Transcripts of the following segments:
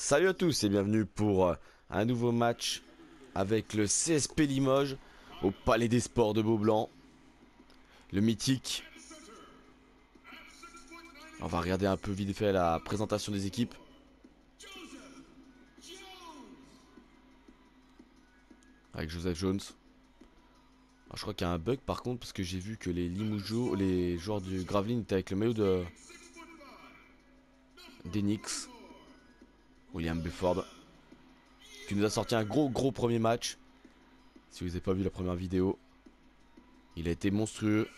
Salut à tous et bienvenue pour euh, un nouveau match avec le CSP Limoges au Palais des Sports de Beaublanc. Le mythique. On va regarder un peu vite fait la présentation des équipes. Avec Joseph Jones. Ah, je crois qu'il y a un bug par contre parce que j'ai vu que les Limoujo, les joueurs du Graveline étaient avec le maillot de d'Enix. William Buford, Qui nous a sorti un gros gros premier match. Si vous n'avez pas vu la première vidéo. Il a été monstrueux.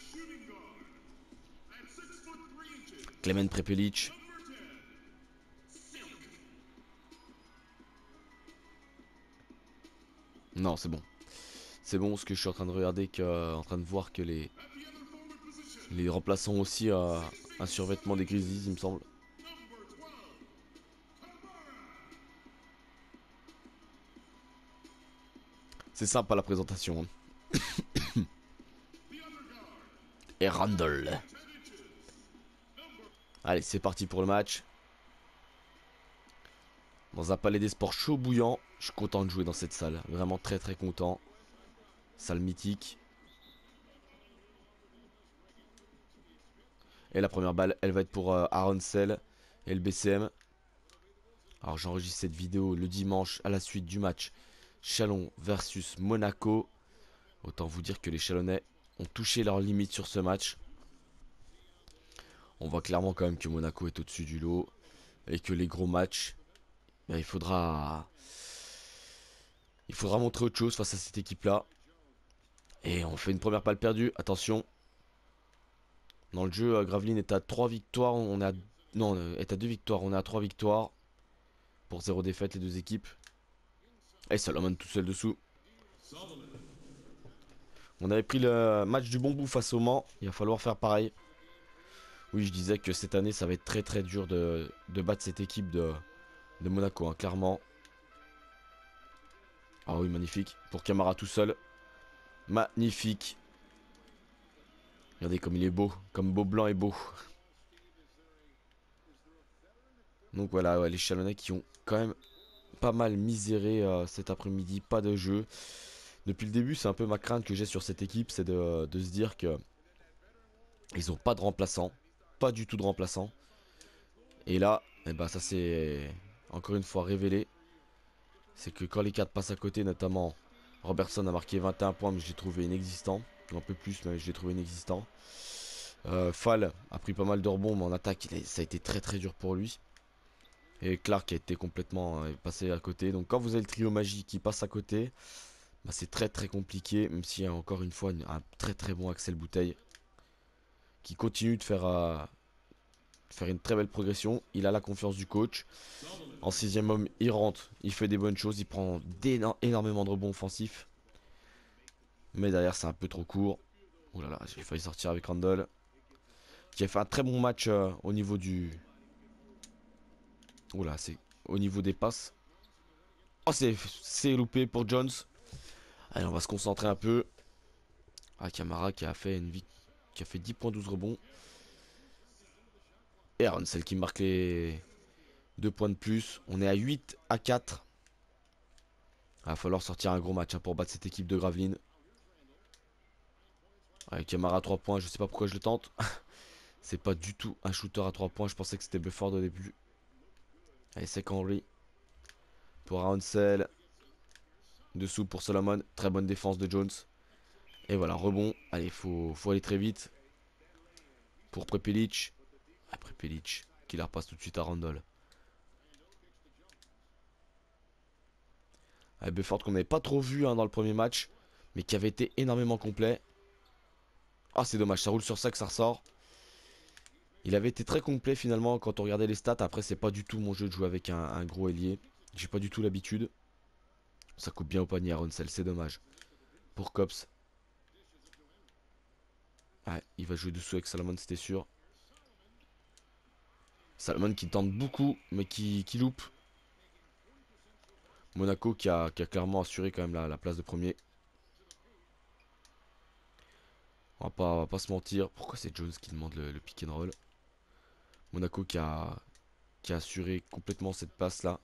Clement Prepelic. Non, c'est bon. C'est bon, ce que je suis en train de regarder, que, en train de voir que les, les remplaçants aussi à euh, un survêtement des Grizzlies, il me semble. C'est sympa la présentation. Et Randall. Allez, c'est parti pour le match. Dans un palais des sports chaud bouillant, je suis content de jouer dans cette salle. Vraiment très très content. Salle mythique. Et la première balle, elle va être pour euh, Aaron Sell et le BCM. Alors j'enregistre cette vidéo le dimanche à la suite du match Chalon versus Monaco. Autant vous dire que les Chalonnais ont touché leurs limites sur ce match. On voit clairement quand même que Monaco est au-dessus du lot et que les gros matchs, ben, il faudra, il faudra montrer autre chose face à cette équipe-là. Et on fait une première palle perdue. Attention. Dans le jeu, Graveline est à 3 victoires. On est Non, est à 2 victoires. On est à 3 victoires. Pour 0 défaite, les deux équipes. Et Solomon tout seul dessous. On avait pris le match du bon bout face au Mans. Il va falloir faire pareil. Oui, je disais que cette année, ça va être très très dur de, battre cette équipe de, Monaco, hein, clairement. Ah oui, magnifique. Pour Camara tout seul. Magnifique. Regardez comme il est beau. Comme beau blanc est beau. Donc voilà, les Chalonnais qui ont quand même pas mal miséré euh, cet après-midi, pas de jeu. Depuis le début, c'est un peu ma crainte que j'ai sur cette équipe, c'est de, se dire que ils n'ont pas de remplaçant, pas du tout de remplaçant. Et là, eh ben, ça s'est encore une fois révélé. C'est que quand les 4 passent à côté, notamment Robertson a marqué 21 points, mais je l'ai trouvé inexistant. Un peu plus, mais je l'ai trouvé inexistant. Euh, Fall a pris pas mal de rebonds, mais en attaque, ça a été très très dur pour lui. Et Clark a été complètement euh, passé à côté. Donc quand vous avez le trio magie qui passe à côté, bah, c'est très très compliqué. Même s'il y a encore une fois un très très bon Axel Bouteille qui continue de faire, euh, faire une très belle progression. Il a la confiance du coach. En sixième homme, il rentre. Il fait des bonnes choses. Il prend énormément de rebonds offensifs. Mais derrière, c'est un peu trop court. Oh là là, j'ai failli sortir avec Randall. Qui a fait un très bon match euh, au niveau du, Oula, c'est au niveau des passes. Oh, c'est loupé pour Jones. Allez, on va se concentrer un peu. Ah, Camara qui a fait une qui a fait 10 points, 12 rebonds. Et Aaron, celle qui marque les 2 points de plus. On est à 8 à 4. Il va falloir sortir un gros match hein, pour battre cette équipe de Graveline. Allez, Camara à 3 points, je sais pas pourquoi je le tente. C'est pas du tout un shooter à 3 points, je pensais que c'était Bufford au début. Allez, c'est Henry. Pour Hounsell. Dessous pour Solomon. Très bonne défense de Jones. Et voilà, rebond. Allez, faut, faut aller très vite. Pour Prepelic. après ah, Prepelic qui la repasse tout de suite à Randall. Allez, Bufford qu'on n'avait pas trop vu hein, dans le premier match. Mais qui avait été énormément complet. Ah, c'est dommage. Ça roule sur ça que ça ressort. Il avait été très complet finalement quand on regardait les stats. Après, c'est pas du tout mon jeu de jouer avec un, gros ailier. J'ai pas du tout l'habitude. Ça coupe bien au panier à Roncel, c'est dommage. Pour Cops. Ah, il va jouer dessous avec Salomon, c'était sûr. Salomon qui tente beaucoup, mais qui, loupe. Monaco qui a, clairement assuré quand même la, place de premier. On va pas, va pas se mentir. Pourquoi c'est Jones qui demande le, le pick and roll Monaco qui a, qui a assuré complètement cette passe là.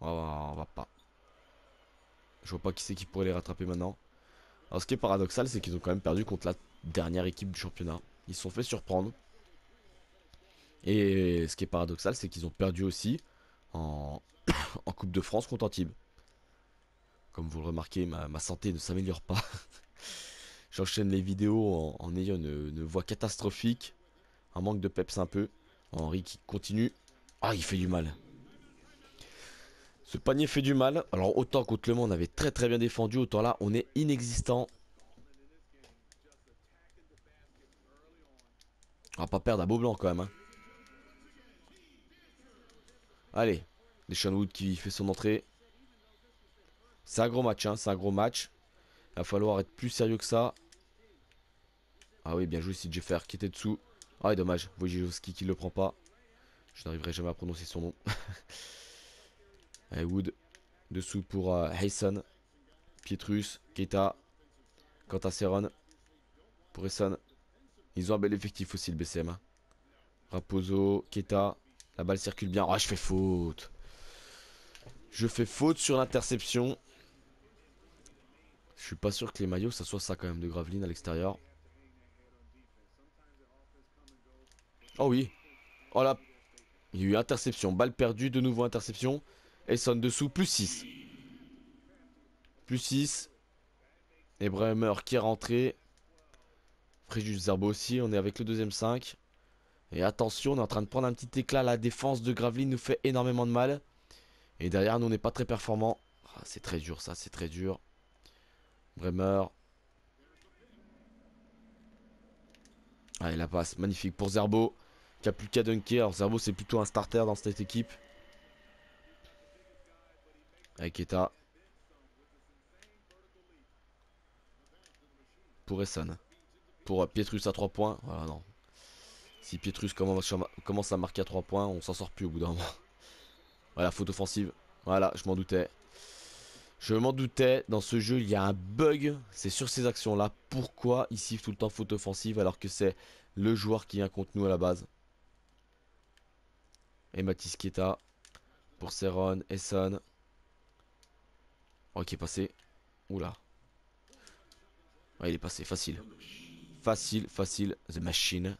On va, va pas. Je vois pas qui c'est qui pourrait les rattraper maintenant. Alors ce qui est paradoxal c'est qu'ils ont quand même perdu contre la dernière équipe du championnat. Ils se sont fait surprendre. Et ce qui est paradoxal c'est qu'ils ont perdu aussi en, Coupe de France contre Antibes. Comme vous le remarquez, ma, santé ne s'améliore pas. J'enchaîne les vidéos en, ayant une, une voix catastrophique. Un manque de peps un peu. Henri qui continue. Ah, il fait du mal. Ce panier fait du mal. Alors autant contre le monde on avait très très bien défendu, autant là on est inexistant. On va pas perdre à beau blanc quand même. Hein. Allez, les Wood qui fait son entrée. C'est un gros match, hein. c'est un gros match. Il va falloir être plus sérieux que ça. Ah oui, bien joué si Jeffer qui était dessous. Ah dommage, Wojciechowski qui le prend pas. Je n'arriverai jamais à prononcer son nom. Heywood, Wood. Dessous pour euh, Heyson, Hayson. Pietrus, Keita, Quentin Pour Heyson. Ils ont un bel effectif aussi le BCM. Raposo, Keita. La balle circule bien. Ah je fais faute. Je fais faute sur l'interception. Je suis pas sûr que les maillots, ça soit ça quand même de Graveline à l'extérieur. Oh oui. Oh là. Il y a eu interception. Balle perdue. De nouveau interception. sonne dessous. Plus 6. Plus 6. Et Bremer qui est rentré. Fréjus Zerbo aussi. On est avec le deuxième 5. Et attention, on est en train de prendre un petit éclat. La défense de Graveline nous fait énormément de mal. Et derrière, nous, on n'est pas très performant. Ah, c'est très dur, ça. C'est très dur. Bremer. Allez, ah, la passe. Magnifique pour Zerbo qui a plus qu'à dunker. Zerbo, c'est plutôt un starter dans cette équipe. Avec Pour Essan. Pour euh, Pietrus à 3 points. Voilà, non. Si Pietrus commence à marquer à 3 points, on s'en sort plus au bout d'un moment. Voilà, faute offensive. Voilà, je m'en doutais. Je m'en doutais, dans ce jeu, il y a un bug. C'est sur ces actions-là. Pourquoi ici tout le temps faute offensive alors que c'est le joueur qui vient contre nous à la base et Matisse Pour Seron, Esson. est passé. Oula. il est passé, facile. Facile, facile. The Machine.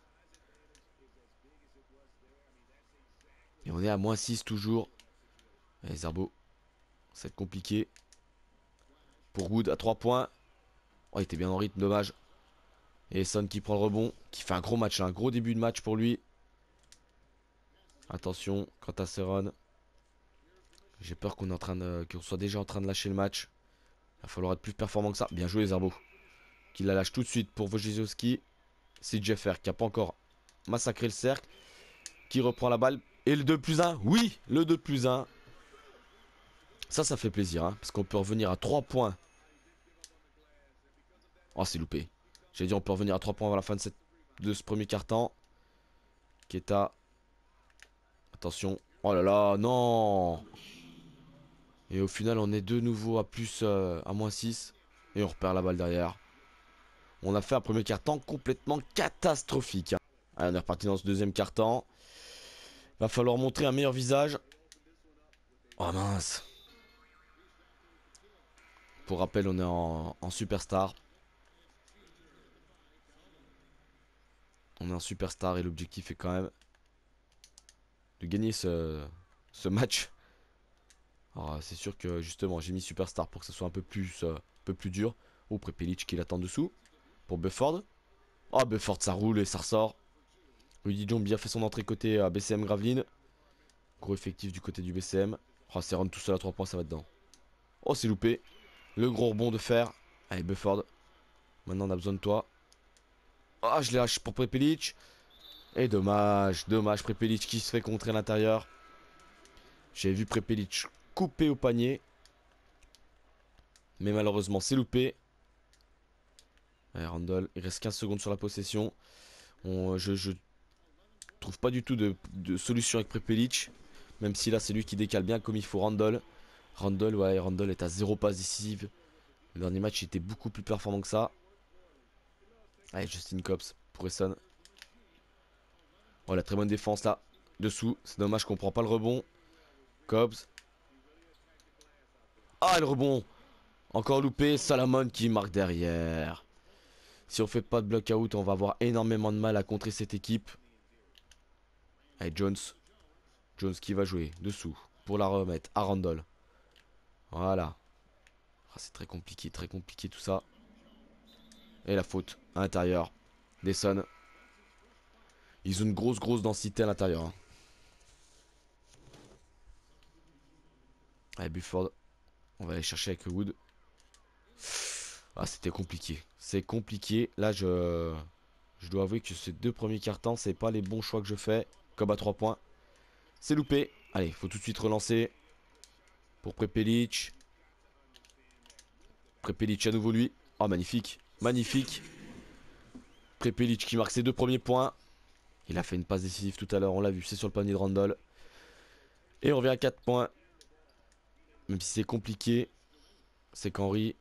Et on est à moins 6 toujours. Les eh, Zerbo. Ça va être compliqué. Pour Wood à 3 points. Oh, il était bien en rythme, dommage. Et Son qui prend le rebond. Qui fait un gros match, un gros début de match pour lui. Attention, quant à Seron. J'ai peur qu'on soit déjà en train de lâcher le match. Il va falloir être plus performant que ça. Bien joué, Zerbo. Qui la lâche tout de suite pour Wojciechowski. C'est Jeffer qui n'a pas encore massacré le cercle. Qui reprend la balle. Et le 2 plus 1. Oui, le 2 plus 1. Ça, ça fait plaisir. Hein, parce qu'on peut revenir à 3 points. Oh, c'est loupé. J'ai dit on peut revenir à 3 points avant la fin de, ce premier quart-temps. Keta Attention. Oh là là, non Et au final, on est de nouveau à plus, euh, à moins 6. Et on repère la balle derrière. On a fait un premier carton complètement catastrophique. Hein. Allez, on est reparti dans ce deuxième carton. Va falloir montrer un meilleur visage. Oh mince. Pour rappel, on est en, en superstar. On est en superstar et l'objectif est quand même de gagner ce, ce match. Ah, c'est sûr que justement j'ai mis Superstar pour que ce soit un peu plus, euh, un peu plus dur. Oh, Prepelic qui l'attend dessous. Pour Bufford. Oh, ah, Bufford ça roule et ça ressort. Rudy John bien fait son entrée côté euh, BCM Graveline. Gros effectif du côté du BCM. Oh, ah, c'est run tout seul à 3 points, ça va dedans. Oh, c'est loupé. Le gros rebond de fer. Allez, Bufford. Maintenant, on a besoin de toi. Ah, je lâche pour Prepelic. Et dommage, dommage. Prepelic qui se fait contrer à l'intérieur. J'ai vu Prepelic couper au panier. Mais malheureusement, c'est loupé. Allez, Randall, il reste 15 secondes sur la possession. je, ne trouve pas du tout de, solution avec Prepelic. Même si là, c'est lui qui décale bien comme il faut Randall. Randall, ouais, Randall est à zéro passe décisive. Le dernier match, il était beaucoup plus performant que ça. Allez, Justin cops pour Esson. Voilà, oh, très bonne défense là. Dessous, c'est dommage qu'on prend pas le rebond. Cobbs. Ah, le rebond Encore loupé, Salamone qui marque derrière. Si on fait pas de block out, on va avoir énormément de mal à contrer cette équipe. Allez, Jones. Jones qui va jouer dessous pour la remettre à Randall. Voilà. Ah, c'est très compliqué, très compliqué tout ça. Et la faute à l'intérieur. Desson ils ont une grosse grosse densité à l'intérieur. Hein. Allez Bufford, on va aller chercher avec Wood. Ah c'était compliqué, c'est compliqué. Là je, je dois avouer que ces deux premiers cartons c'est pas les bons choix que je fais. Comme à 3 points, c'est loupé. Allez faut tout de suite relancer pour Prepelic. Prepelic à nouveau lui. Oh magnifique, magnifique. Prepelic qui marque ses deux premiers points. Il a fait une passe décisive tout à l'heure, on l'a vu, c'est sur le panier de Randall. Et on revient à 4 points. Même si c'est compliqué, c'est qu'Henry.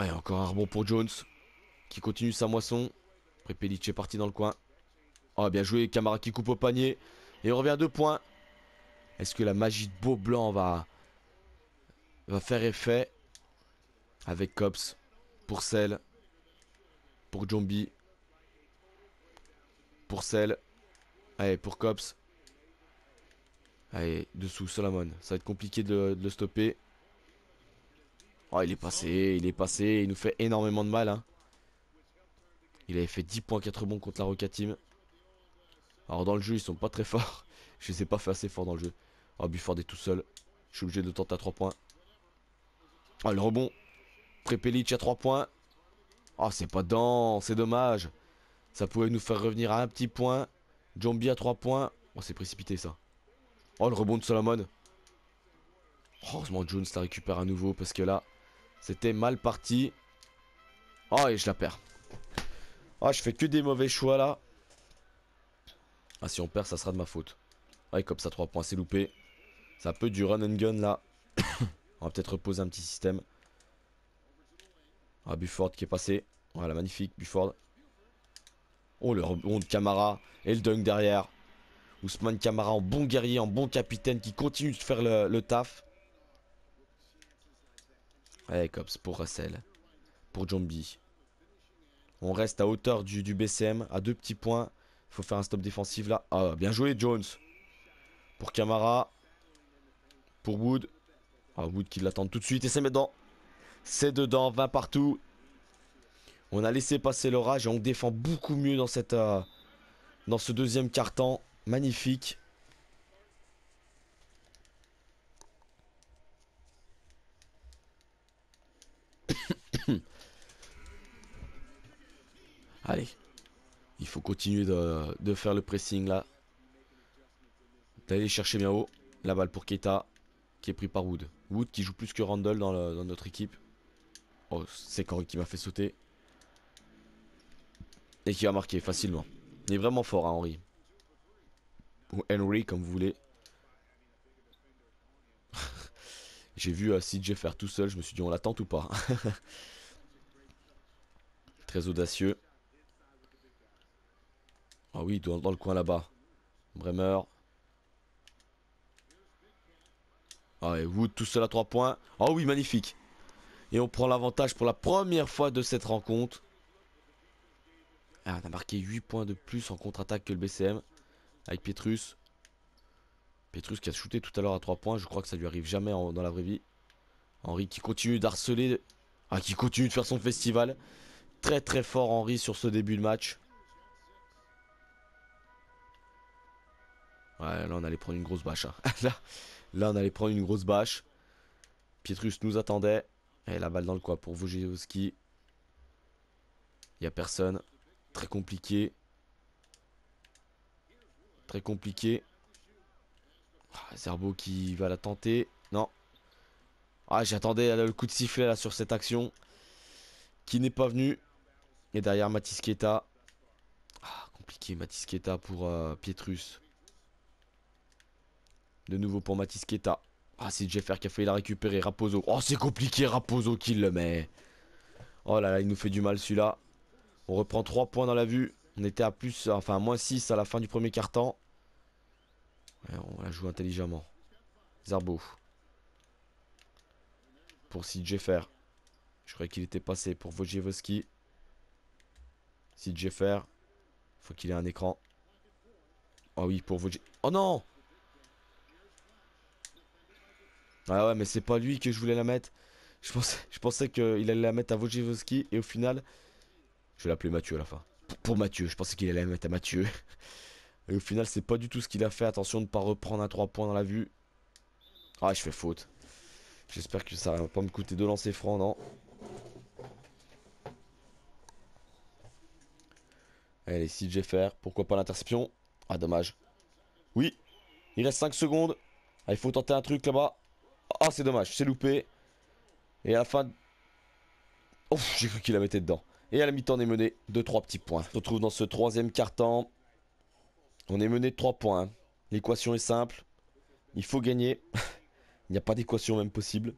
Et encore un rebond pour Jones, qui continue sa moisson. Après, est parti dans le coin. Oh, bien joué, Camara qui coupe au panier. Et on revient à 2 points. Est-ce que la magie de Beau Blanc va, faire effet avec Cops pour Cell, pour Jombie. Pour Cell. Allez, pour Cops. Allez, dessous, Solomon. Ça va être compliqué de, le stopper. Oh, il est passé, il est passé. Il nous fait énormément de mal. Hein. Il avait fait 10 points, 4 bons contre la Roca Team. Alors, dans le jeu, ils sont pas très forts. Je les ai pas fait assez forts dans le jeu. Oh, Bufford est tout seul. Je suis obligé de tenter à 3 points. Oh, le rebond. Prépelic à 3 points. Oh, c'est pas dedans. C'est dommage. Ça pouvait nous faire revenir à un petit point. Jombie à 3 points. Oh, s'est précipité ça. Oh, le rebond de Solomon. Heureusement, Jones la récupère à nouveau parce que là, c'était mal parti. Oh, et je la perds. Oh, je fais que des mauvais choix là. Ah, si on perd, ça sera de ma faute. Ah, comme ça, 3 points, c'est loupé. Ça peut du run and gun là. on va peut-être reposer un petit système. Ah, Bufford qui est passé. Voilà, magnifique, Bufford. Oh le rebond de Camara et le dunk derrière. Ousmane Camara en bon guerrier, en bon capitaine qui continue de faire le, taf. Allez Cops pour Russell, pour Jombi. On reste à hauteur du, BCM, à deux petits points. Il faut faire un stop défensif là. Ah, bien joué Jones. Pour Camara. Pour Wood. Ah, Wood qui l'attend tout de suite et c'est dedans C'est dedans, 20 partout. On a laissé passer l'orage et on défend beaucoup mieux dans, cette, euh, dans ce deuxième carton. Magnifique. Allez, il faut continuer de, faire le pressing là. D'aller chercher bien haut. La balle pour Keita qui est pris par Wood. Wood qui joue plus que Randall dans, notre équipe. Oh, c'est Corey qui m'a fait sauter. Et qui va marquer facilement. Il est vraiment fort, à hein, Henry. Ou Henry, comme vous voulez. J'ai vu euh, CJ faire tout seul, je me suis dit on l'attend ou pas Très audacieux. Ah oui, dans, dans le coin là-bas. Bremer. Ah et Wood tout seul à 3 points. Ah oui, magnifique. Et on prend l'avantage pour la première fois de cette rencontre on ah, a marqué 8 points de plus en contre-attaque que le BCM. Avec Pietrus. Pietrus qui a shooté tout à l'heure à 3 points. Je crois que ça lui arrive jamais dans la vraie vie. Henri qui continue d'harceler. Ah, qui continue de faire son festival. Très très fort Henri sur ce début de match. Ouais, là on allait prendre une grosse bâche. Hein. là, on allait prendre une grosse bâche. Pietrus nous attendait. Et la balle dans le coin pour Vujovski. Il n'y a personne. Très compliqué. Très compliqué. Ah, Zerbo qui va la tenter. Non. Ah, j'attendais le coup de sifflet là sur cette action. Qui n'est pas venu. Et derrière Matisqueta Ah, compliqué Matisqueta pour euh, Pietrus. De nouveau pour Matisqueta Ah, c'est Jeffer qui a failli la récupérer. Raposo. Oh, c'est compliqué Raposo qui le met. Oh là là, il nous fait du mal celui-là. On reprend 3 points dans la vue. On était à plus, enfin à moins 6 à la fin du premier quart-temps. on la joue intelligemment. Zarbo. Pour CJFR. Je croyais qu'il était passé pour si CJFR. Faut qu'il ait un écran. Oh oui, pour Woj... Oh non Ah ouais, mais c'est pas lui que je voulais la mettre. Je pensais, qu'il allait la mettre à Wojewoski Et au final, je vais l'appeler Mathieu à la fin. pour Mathieu, je pensais qu'il allait mettre à Mathieu. Et au final, c'est pas du tout ce qu'il a fait. Attention de ne pas reprendre un 3 points dans la vue. Ah, je fais faute. J'espère que ça va pas me coûter de lancer franc, non Allez, vais faire. Pourquoi pas l'interception Ah, dommage. Oui, il reste 5 secondes. Ah, il faut tenter un truc là-bas. Ah, c'est dommage, c'est loupé. Et à la fin... Ouf, j'ai cru qu'il la mettait dedans. Et à la mi-temps, on est mené de 3 petits points. On se retrouve dans ce troisième quart-temps. On est mené de 3 points. L'équation est simple. Il faut gagner. Il n'y a pas d'équation même possible.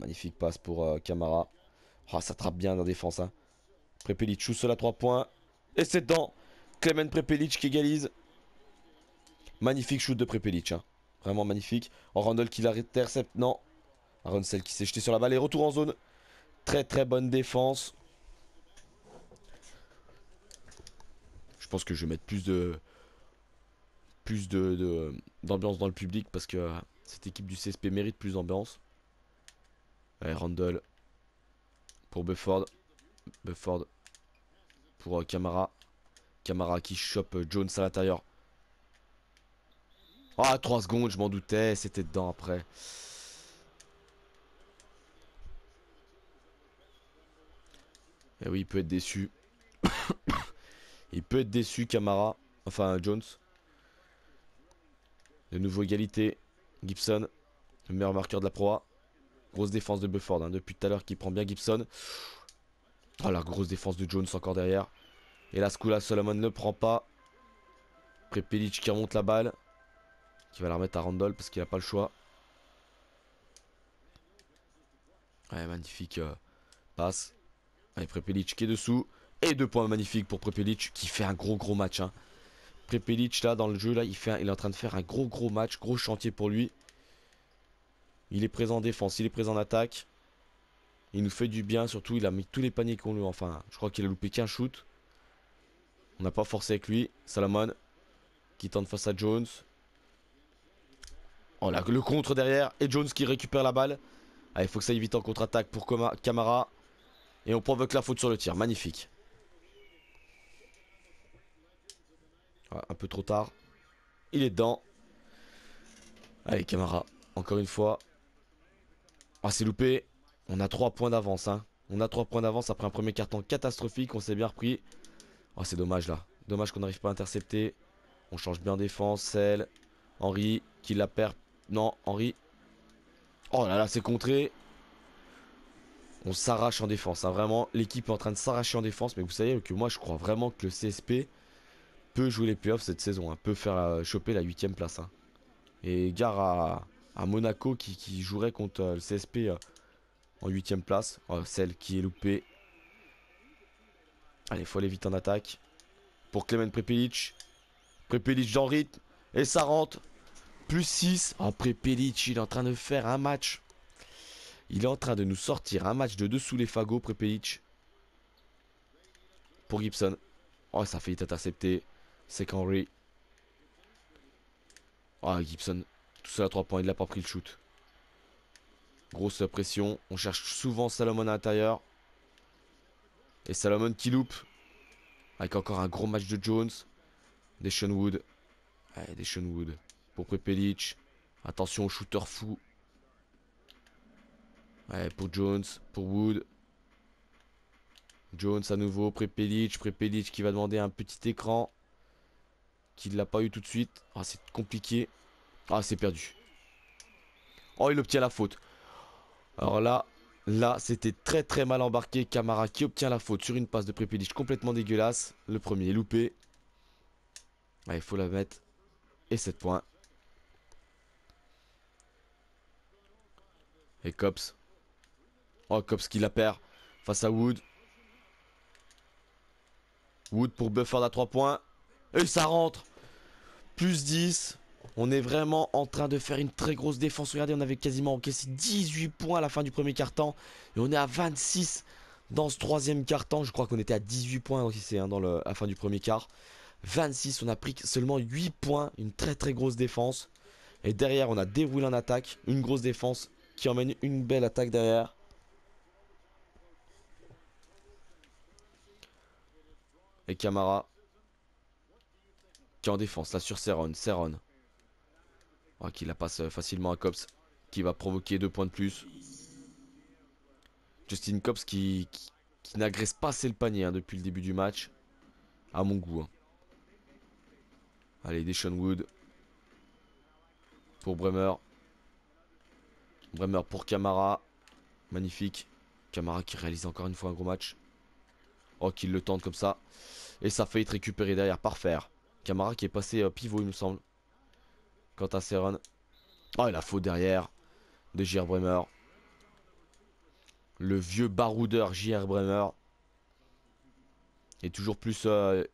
magnifique passe pour euh, Camara. Ah, ça trappe bien la défense. Hein. Prepelic joue seul à 3 points. Et c'est dedans. Clement Prepelic qui égalise. Magnifique shoot de Prepelic. Hein. Vraiment magnifique. Oh, qui l'intercepte. Non. Aronsel qui s'est jeté sur la balle et retour en zone. Très très bonne défense. Je pense que je vais mettre plus de plus de d'ambiance dans le public parce que euh, cette équipe du CSP mérite plus d'ambiance. Allez, Randall pour Bufford. Bufford pour euh, Camara. Camara qui chope euh, Jones à l'intérieur. Ah, 3 secondes, je m'en doutais, c'était dedans après. Et eh oui, il peut être déçu. il peut être déçu, Camara. Enfin, Jones. De nouveau égalité. Gibson, le meilleur marqueur de la proie. Grosse défense de Bufford hein. depuis tout à l'heure qui prend bien Gibson. Oh la grosse défense de Jones encore derrière. Et là, ce Solomon ne prend pas. Après qui remonte la balle. Qui va la remettre à Randall parce qu'il n'a pas le choix. Ouais, magnifique euh, passe. Allez, Prepelic qui est dessous. Et deux points magnifiques pour Prepelic qui fait un gros gros match. Hein. Prepelic là dans le jeu là il, fait il est en train de faire un gros gros match, gros chantier pour lui. Il est présent en défense, il est présent en attaque. Il nous fait du bien surtout, il a mis tous les paniers qu'on lui... Enfin, je crois qu'il a loupé qu'un shoot. On n'a pas forcé avec lui. Salomon qui tente face à Jones. Oh là, le contre derrière et Jones qui récupère la balle. Il faut que ça évite en contre-attaque pour Camara. Et on provoque la faute sur le tir. Magnifique. Ah, un peu trop tard. Il est dedans. Allez, Camara. Encore une fois. Ah, c'est loupé. On a 3 points d'avance. Hein. On a 3 points d'avance après un premier carton catastrophique. On s'est bien repris. Oh, c'est dommage là. Dommage qu'on n'arrive pas à intercepter. On change bien défense. Celle. Henri qui la perd. Non, Henri. Oh là là, c'est contré on s'arrache en défense. Hein. Vraiment, l'équipe est en train de s'arracher en défense. Mais vous savez que moi, je crois vraiment que le CSP peut jouer les playoffs cette saison. Hein, peut faire choper la 8ème place. Hein. Et gare à, Monaco qui, jouerait contre euh, le CSP euh, en 8ème place. Oh, celle qui est loupée. Allez, faut aller vite en attaque. Pour Clément Prepelic. Prepelic dans rythme. Et ça rentre. Plus 6. Oh, Prepelic, il est en train de faire un match il est en train de nous sortir un match de dessous les fagots, Prepelic. Pour Gibson. Oh, ça a failli être intercepté. C'est Henry. oh, Gibson. Tout seul à 3 points. Il n'a pas pris le shoot. Grosse pression. On cherche souvent Salomon à l'intérieur. Et Salomon qui loupe. Avec encore un gros match de Jones. Des Shunwood. Eh, des Pour Prepelic. Attention au shooter fou. Allez pour Jones, pour Wood. Jones à nouveau, Prepelic, Prepelic qui va demander un petit écran. Qui ne l'a pas eu tout de suite. Ah, c'est compliqué. Ah, c'est perdu. Oh, il obtient la faute. Alors là, là, c'était très très mal embarqué. Camara qui obtient la faute sur une passe de Prepelic complètement dégueulasse. Le premier est loupé. Allez, il faut la mettre. Et 7 points. Et Cops. Oh, qui la perd face à Wood. Wood pour Buffer à 3 points. Et ça rentre. Plus 10. On est vraiment en train de faire une très grosse défense. Regardez, on avait quasiment encaissé 18 points à la fin du premier quart-temps. Et on est à 26 dans ce troisième quart-temps. Je crois qu'on était à 18 points donc hein, dans à la fin du premier quart. 26, on a pris seulement 8 points. Une très très grosse défense. Et derrière, on a déroulé en attaque. Une grosse défense qui emmène une belle attaque derrière. Et Camara. Qui est en défense, là, sur Seron. Seron. Ah, qui la passe euh, facilement à Cops. Qui va provoquer deux points de plus. Justin Cops qui, n'agresse pas assez le panier hein, depuis le début du match. À mon goût. Hein. Allez, Deshaun Wood. Pour Bremer. Bremer pour Camara. Magnifique. Camara qui réalise encore une fois un gros match. Oh, qu'il le tente comme ça. Et ça fait être récupéré derrière. Parfait. Camara qui est passé euh, pivot, il me semble. Quant à Seron. Oh, il a faute derrière. De J.R. Bremer. Le vieux baroudeur J.R. Bremer. Et toujours plus 8 euh,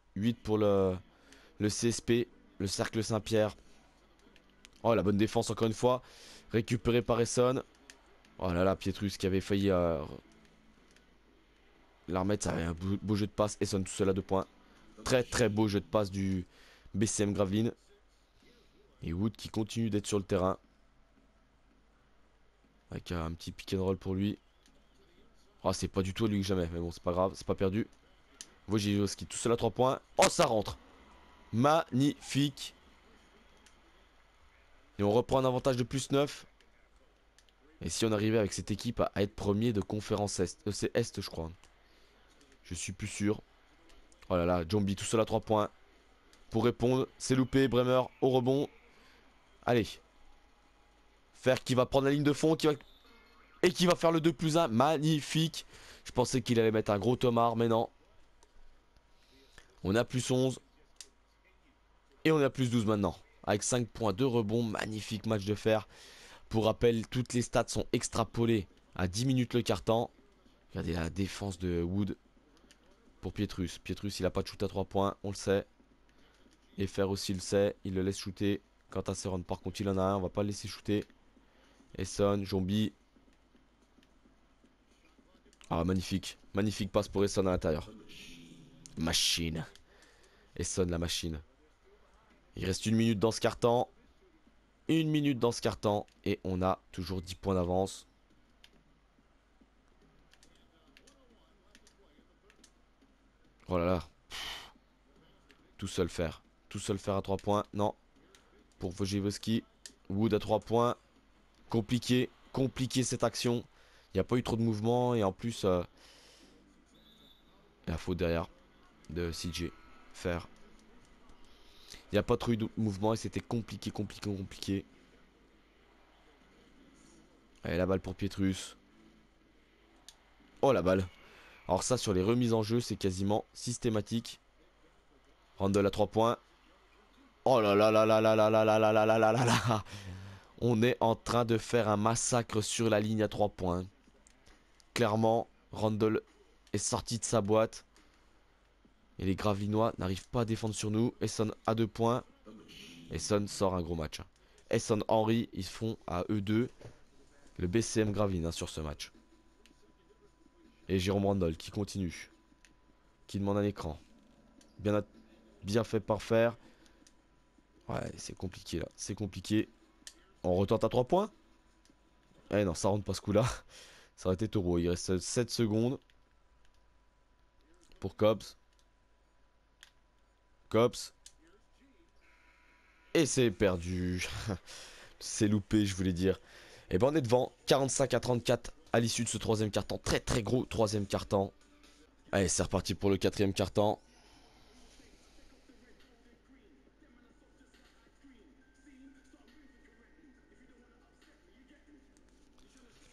pour le, le CSP. Le cercle Saint-Pierre. Oh, la bonne défense encore une fois. Récupéré par Esson. Oh là là, Pietrus qui avait failli euh, L'armette, ça a un beau, jeu de passe. Et sonne tout seul à deux points. Très très beau jeu de passe du BCM Graveline. Et Wood qui continue d'être sur le terrain. Avec un petit pick and roll pour lui. Oh, c'est pas du tout lui que jamais. Mais bon, c'est pas grave, c'est pas perdu. Wojcicki tout seul à 3 points. Oh, ça rentre. Magnifique. Et on reprend un avantage de plus 9. Et si on arrivait avec cette équipe à être premier de conférence Est, euh, c'est Est je crois. Hein. Je suis plus sûr. Oh là là, Jombi tout seul à 3 points. Pour répondre, c'est loupé. Bremer au rebond. Allez. faire qui va prendre la ligne de fond. Qui va... Et qui va faire le 2 plus 1. Magnifique. Je pensais qu'il allait mettre un gros tomard, mais non. On a plus 11. Et on a plus 12 maintenant. Avec 5 points, de rebond. Magnifique match de fer. Pour rappel, toutes les stats sont extrapolées à 10 minutes le carton. Regardez la défense de Wood pour Pietrus. Pietrus, il a pas de shoot à 3 points, on le sait. Et Fer aussi le sait, il le laisse shooter. Quant à Seron, par contre, il en a un, on va pas le laisser shooter. Esson, Jombi. Ah, magnifique. Magnifique passe pour Esson à l'intérieur. Machine. Esson, la machine. Il reste une minute dans ce carton. Une minute dans ce carton. Et on a toujours 10 points d'avance. Oh là là. Tout seul faire. Tout seul faire à 3 points. Non. Pour Vojivoski. Wood à 3 points. Compliqué. Compliqué cette action. Il n'y a pas eu trop de mouvement. Et en plus, euh, la faute derrière de CJ. Faire. Il n'y a pas trop eu de mouvement. Et c'était compliqué, compliqué, compliqué. Allez, la balle pour Pietrus. Oh la balle. Alors ça, sur les remises en jeu, c'est quasiment systématique. Randall à 3 points. Oh là là là là là là là là là là là là On est en train de faire un massacre sur la ligne à 3 points. Clairement, Randall est sorti de sa boîte. Et les Gravinois n'arrivent pas à défendre sur nous. Esson à 2 points. Esson sort un gros match. Esson Henry, ils font à eux deux le BCM Gravine sur ce match. Et Jérôme Randall qui continue. Qui demande un écran. Bien, bien fait par faire. Ouais, c'est compliqué là. C'est compliqué. On retente à 3 points Eh non, ça rentre pas ce coup là. Ça aurait été taureau. Il reste 7 secondes. Pour Cops. Cops. Et c'est perdu. c'est loupé, je voulais dire. Et eh ben on est devant. 45 à 34 à l'issue de ce troisième carton. Très très gros troisième carton. Allez, c'est reparti pour le quatrième carton.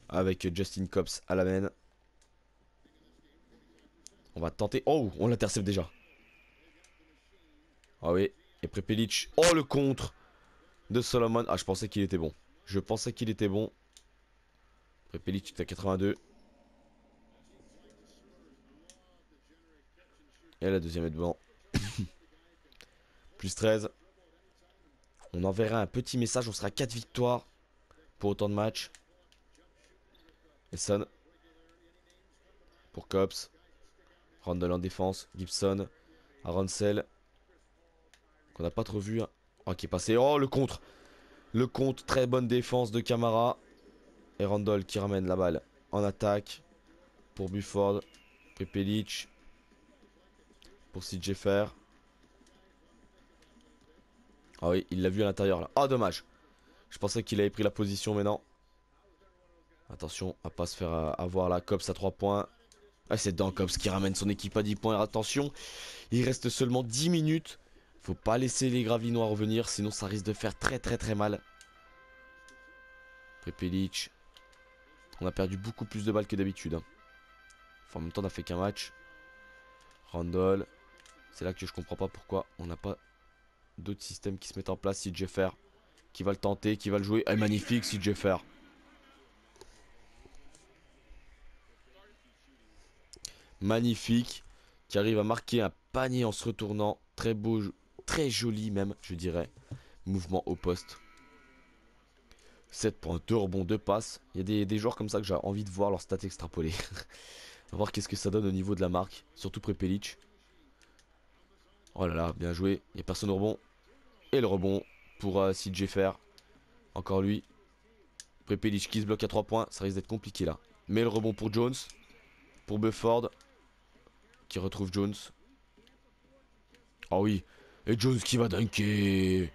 Avec Justin Cops à la main. On va tenter. Oh, on l'intercepte déjà. Ah oui. Et Prepelic. Oh, le contre de Solomon. Ah, je pensais qu'il était bon. Je pensais qu'il était bon. Après à 82. Et la deuxième est devant. Plus 13. On enverra un petit message. On sera à 4 victoires pour autant de matchs. Esson. Pour Cops. Randall en défense. Gibson. Aronsell. Qu'on n'a pas trop vu. Hein. Oh, qui est passé. Oh, le contre. Le contre. Très bonne défense de Camara. Et Randall qui ramène la balle en attaque pour Bufford, Pepelic, pour CJ Ah oui, il l'a vu à l'intérieur là. Ah dommage. Je pensais qu'il avait pris la position mais non. Attention à pas se faire euh, avoir la Cops à 3 points. Ah c'est dedans Cops qui ramène son équipe à 10 points. Attention, il reste seulement 10 minutes. Faut pas laisser les noirs revenir sinon ça risque de faire très très très mal. Prepelic. On a perdu beaucoup plus de balles que d'habitude. Hein. en même temps, on n'a fait qu'un match. Randall. C'est là que je comprends pas pourquoi on n'a pas d'autres systèmes qui se mettent en place. Si Jeffer qui va le tenter, qui va le jouer. magnifique, si Jeffer. Magnifique. Qui arrive à marquer un panier en se retournant. Très beau, très joli même, je dirais. Mouvement au poste. 7 points, 2 rebonds, 2 passes. Il y a des, joueurs comme ça que j'ai envie de voir leur stat extrapolé On va voir qu'est-ce que ça donne au niveau de la marque, surtout pré Oh là là, bien joué. Il n'y a personne au rebond. Et le rebond pour CJ euh, Encore lui. Prepelic qui se bloque à 3 points. Ça risque d'être compliqué là. Mais le rebond pour Jones. Pour Bufford. Qui retrouve Jones. Ah oh oui. Et Jones qui va dunker.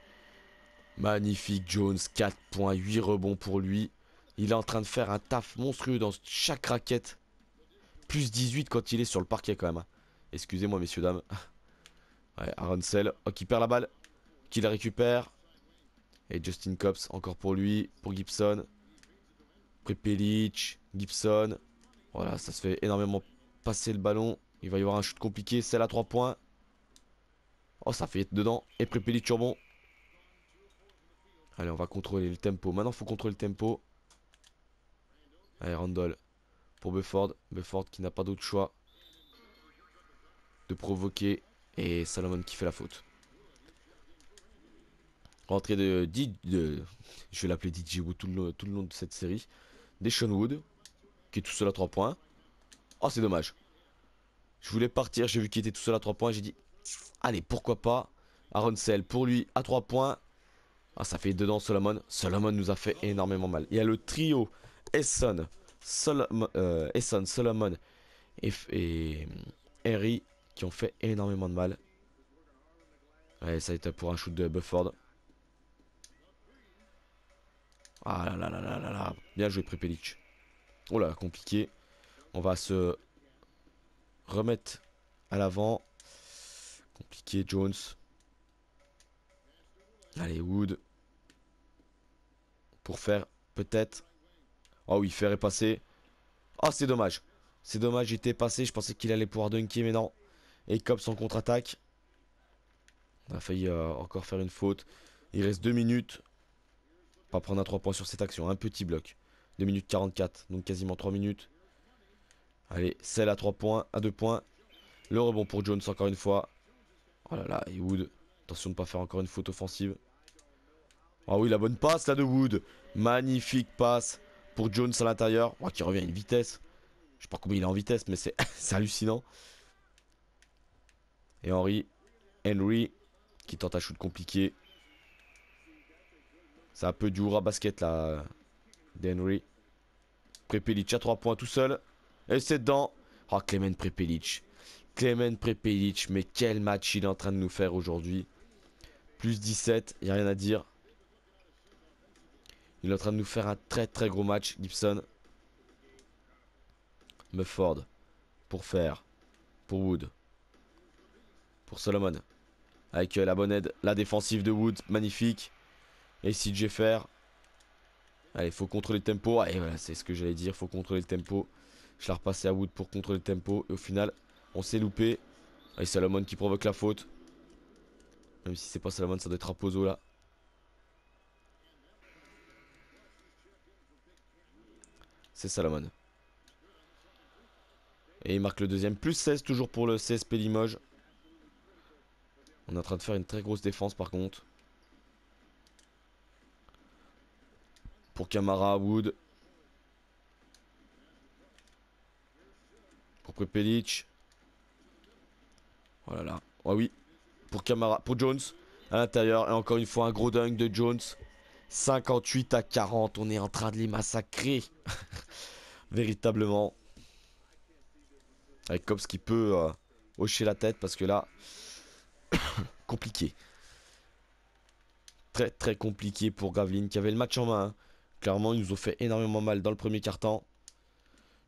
Magnifique Jones, 4 points, 8 rebonds pour lui. Il est en train de faire un taf monstrueux dans chaque raquette. Plus 18 quand il est sur le parquet quand même. Hein. Excusez-moi messieurs dames. Ouais, Aaron Sell, qui perd la balle, qui la récupère. Et Justin Cops encore pour lui, pour Gibson. Prepelic, Gibson. Voilà, ça se fait énormément passer le ballon. Il va y avoir un shoot compliqué, celle à 3 points. Oh, ça fait être dedans. Et Prepelic sur Allez, on va contrôler le tempo. Maintenant, il faut contrôler le tempo. Allez, Randall. Pour Bufford. Bufford qui n'a pas d'autre choix de provoquer. Et Salomon qui fait la faute. Rentrée de, Diddy. je vais l'appeler DJ Wood tout le, long de cette série. Sean Wood, qui est tout seul à 3 points. Oh, c'est dommage. Je voulais partir, j'ai vu qu'il était tout seul à 3 points. J'ai dit, allez, pourquoi pas. Aaron Sell, pour lui, à 3 points. Ah, ça fait dedans Solomon. Solomon nous a fait énormément mal. Il y a le trio Esson, euh, Solomon et, Harry euh, qui ont fait énormément de mal. Allez, ça a été pour un shoot de Bufford. Ah là là là là là Bien joué Prepelic. Oh là, compliqué. On va se remettre à l'avant. Compliqué Jones. Allez, Wood. Pour faire, peut-être. Oh oui, faire est passé. Ah, c'est dommage. C'est dommage, il était passé. Je pensais qu'il allait pouvoir dunker, mais non. Et Cobb en contre-attaque. On a failli euh, encore faire une faute. Il reste 2 minutes. Pas prendre un 3 points sur cette action. Un petit bloc. 2 minutes 44. Donc quasiment 3 minutes. Allez, celle à 3 points, à 2 points. Le rebond pour Jones encore une fois. Oh là là, et Wood. Attention de ne pas faire encore une faute offensive. Ah oui, la bonne passe là de Wood. Magnifique passe pour Jones à l'intérieur. Oh, qui revient à une vitesse. Je sais pas combien il est en vitesse, mais c'est hallucinant. Et Henry. Henry qui tente un shoot compliqué. C'est un peu du à basket là. D'Henry. Prepelic à 3 points tout seul. Et c'est dedans. Oh, ah, Clement Prepelic. Clement Prepelic, mais quel match il est en train de nous faire aujourd'hui. Plus 17, il n'y a rien à dire. Il est en train de nous faire un très très gros match, Gibson. Mufford. Pour faire. Pour Wood. Pour Solomon. Avec euh, la bonne aide. La défensive de Wood. Magnifique. Et ici, Jeffer. Allez, faut contrôler le tempo. Et voilà, c'est ce que j'allais dire. Faut contrôler le tempo. Je la repassé à Wood pour contrôler le tempo. Et au final, on s'est loupé. Et Solomon qui provoque la faute. Même si c'est pas Solomon, ça doit être Raposo là. c'est Salomon Et il marque le deuxième. Plus 16 toujours pour le CSP Limoges. On est en train de faire une très grosse défense par contre. Pour Camara, Wood. Pour Prepelic. Oh là Oh oui. Pour Camara. Pour Jones. À l'intérieur. Et encore une fois un gros dunk de Jones. 58 à 40. On est en train de les massacrer. véritablement. Avec ce qui peut euh, hocher la tête parce que là, compliqué. Très très compliqué pour Gavlin qui avait le match en main. Hein. Clairement, ils nous ont fait énormément mal dans le premier quart-temps.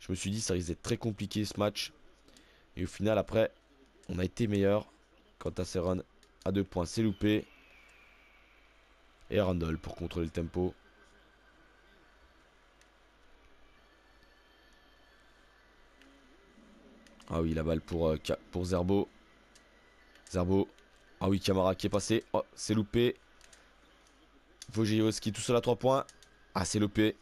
Je me suis dit, ça risque d'être très compliqué ce match. Et au final, après, on a été meilleur. Quant à Seron, à deux points, c'est loupé. Et Randall pour contrôler le tempo. Ah oui, la balle pour, euh, pour Zerbo. Zerbo. Ah oui, Camara qui est passé. Oh, c'est loupé. est tout seul à 3 points. Ah, c'est loupé.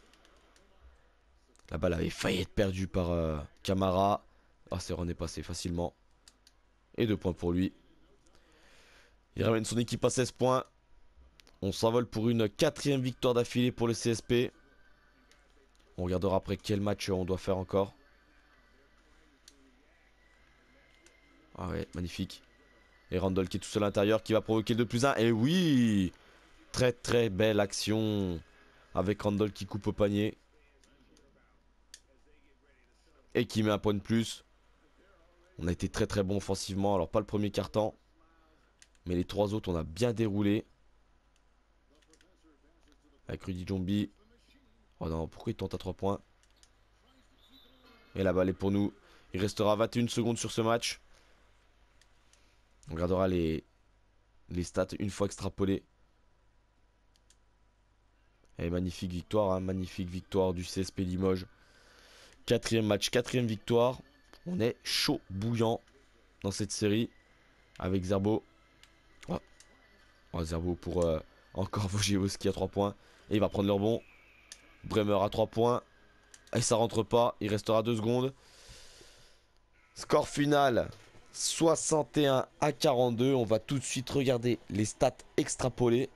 La balle avait failli être perdue par euh, Camara. Ah, c'est René passé facilement. Et 2 points pour lui. Il ramène son équipe à 16 points. On s'envole pour une quatrième victoire d'affilée pour le CSP. On regardera après quel match on doit faire encore. Ah ouais, magnifique. Et Randall qui est tout seul à l'intérieur, qui va provoquer 2 plus 1. Et oui Très très belle action avec Randall qui coupe au panier. Et qui met un point de plus. On a été très très bon offensivement. Alors pas le premier carton. Mais les trois autres on a bien déroulé. Avec Rudy Zombie. Oh non, pourquoi il tente à 3 points Et la balle est pour nous. Il restera 21 secondes sur ce match. On regardera les, stats une fois extrapolées. Et eh, magnifique victoire, hein, magnifique victoire du CSP Limoges. Quatrième match, quatrième victoire. On est chaud bouillant dans cette série avec Zerbo. Zerbo pour euh, encore Vogeoski à 3 points. Et il va prendre leur bon. Bremer à 3 points. Et ça rentre pas. Il restera 2 secondes. Score final 61 à 42. On va tout de suite regarder les stats extrapolées.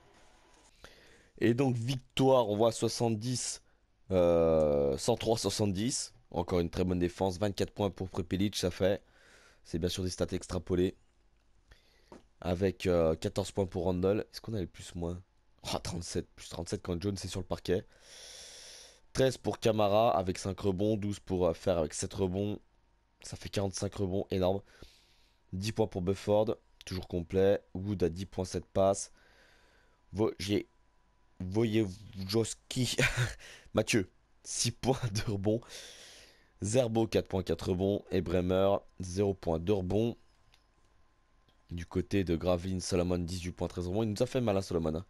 Et donc victoire, on voit 70, 103-70. Euh, Encore une très bonne défense. 24 points pour Prepelic, ça fait. C'est bien sûr des stats extrapolées. Avec 14 euh, points pour Randall. Est-ce qu'on a le plus moins 37, ah, plus 37 quand Jones est sur le parquet. 13 pour Camara avec 5 rebonds. 12 pour euh, faire Fer avec 7 rebonds. Ça fait 45 rebonds, énorme. 10 points pour Bufford, toujours complet. Wood à 10 points, 7 passes. Voyez qui Mathieu, 6 points de rebond. Zerbo, 4.4 rebond. rebonds. Et Bremer, 0 points, Du côté de Gravine, Solomon, 18 points, 13 rebonds. Il nous a fait mal à hein, Solomon.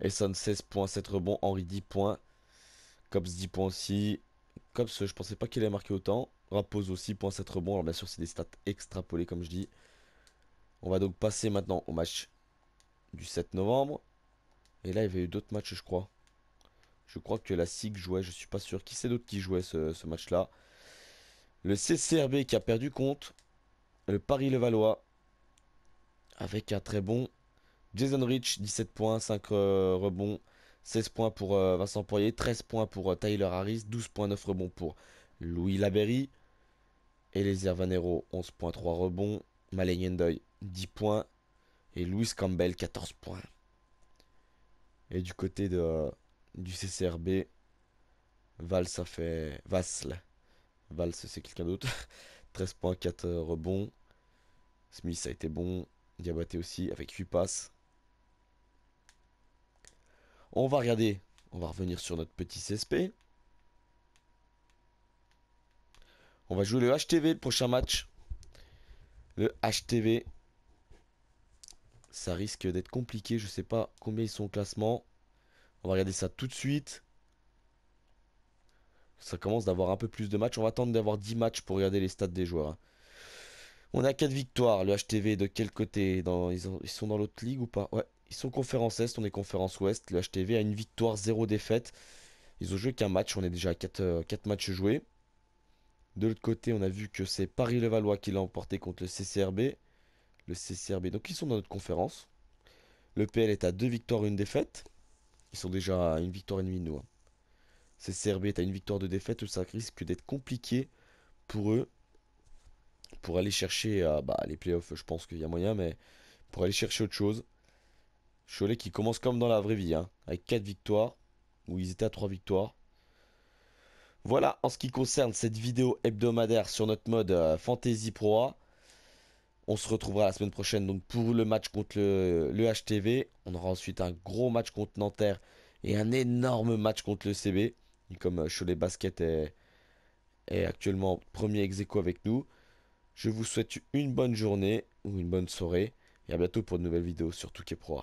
et Esson, 16 points, 7 rebonds. Henry, 10 points. Cops, 10 points aussi. Cops, je pensais pas qu'il allait marquer autant. Rappose aussi, point 7 rebonds. Alors bien sûr, c'est des stats extrapolées comme je dis. On va donc passer maintenant au match du 7 novembre. Et là, il y avait eu d'autres matchs, je crois. Je crois que la SIG jouait, je suis pas sûr. Qui c'est d'autre qui jouait ce, match-là Le CCRB qui a perdu compte. Le Paris-Levallois. Avec un très bon Jason Rich, 17 points, 5 euh, rebonds. 16 points pour euh, Vincent Poirier, 13 points pour euh, Tyler Harris, 12.9 rebonds pour Louis Laberry les Vanero, 11.3 rebonds. Malé 10 points. Et Louis Campbell, 14 points. Et du côté de, euh, du CCRB, Vals a fait. c'est quelqu'un d'autre. 13.4 points, 4 euh, rebonds. Smith a été bon. Diabaté aussi, avec 8 passes. On va regarder. On va revenir sur notre petit CSP. On va jouer le HTV le prochain match. Le HTV. Ça risque d'être compliqué. Je sais pas combien ils sont au classement. On va regarder ça tout de suite. Ça commence d'avoir un peu plus de matchs. On va attendre d'avoir 10 matchs pour regarder les stats des joueurs. Hein. On a 4 victoires. Le HTV de quel côté ils, sont dans l'autre ligue ou pas Ouais, ils sont conférence Est, on est conférence Ouest. Le HTV a une victoire, zéro défaite. Ils ont joué qu'un match, on est déjà à 4, 4 euh, matchs joués. De l'autre côté, on a vu que c'est Paris-Levallois qui l'a emporté contre le CCRB. Le CCRB, donc ils sont dans notre conférence. Le PL est à deux victoires, une défaite. Ils sont déjà à une victoire et demie, nous. Le hein. CCRB est à une victoire de défaite, ça risque d'être compliqué pour eux. Pour aller chercher bah, les playoffs, je pense qu'il y a moyen, mais pour aller chercher autre chose. Cholet qui commence comme dans la vraie vie, hein, avec quatre victoires, où ils étaient à trois victoires. Voilà en ce qui concerne cette vidéo hebdomadaire sur notre mode euh, Fantasy Pro A. On se retrouvera la semaine prochaine donc pour le match contre le, HTV. On aura ensuite un gros match contre Nanterre et un énorme match contre le CB. comme euh, Cholet Basket est, actuellement premier ex avec nous, je vous souhaite une bonne journée ou une bonne soirée. Et à bientôt pour de nouvelles vidéos sur Touquet Pro.